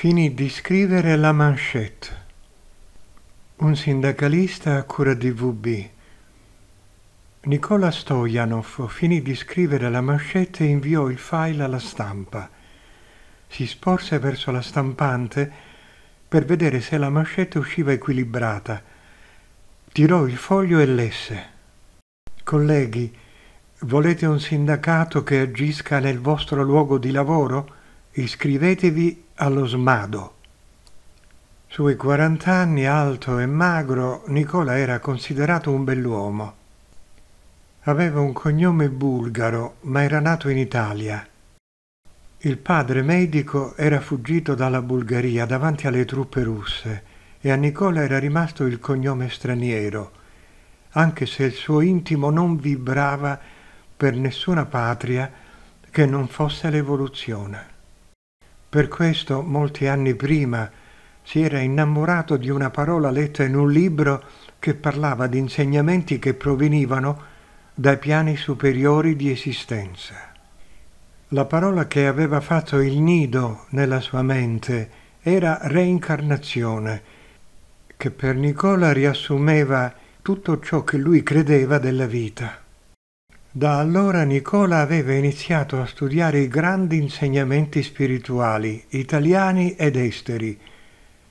finì di scrivere la manchette. Un sindacalista a cura di VB. Nicola Stojanov finì di scrivere la manchette e inviò il file alla stampa. Si sporse verso la stampante per vedere se la manchette usciva equilibrata. Tirò il foglio e lesse. Colleghi, volete un sindacato che agisca nel vostro luogo di lavoro? Iscrivetevi allo smado. Sui 40 anni, alto e magro, Nicola era considerato un bell'uomo. Aveva un cognome bulgaro, ma era nato in Italia. Il padre medico era fuggito dalla Bulgaria davanti alle truppe russe e a Nicola era rimasto il cognome straniero, anche se il suo intimo non vibrava per nessuna patria che non fosse l'evoluzione. Per questo, molti anni prima, si era innamorato di una parola letta in un libro che parlava di insegnamenti che provenivano dai piani superiori di esistenza. La parola che aveva fatto il nido nella sua mente era reincarnazione, che per Nicola riassumeva tutto ciò che lui credeva della vita. Da allora Nicola aveva iniziato a studiare i grandi insegnamenti spirituali, italiani ed esteri,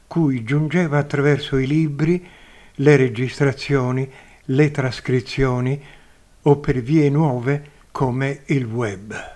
cui giungeva attraverso i libri, le registrazioni, le trascrizioni o per vie nuove come il web.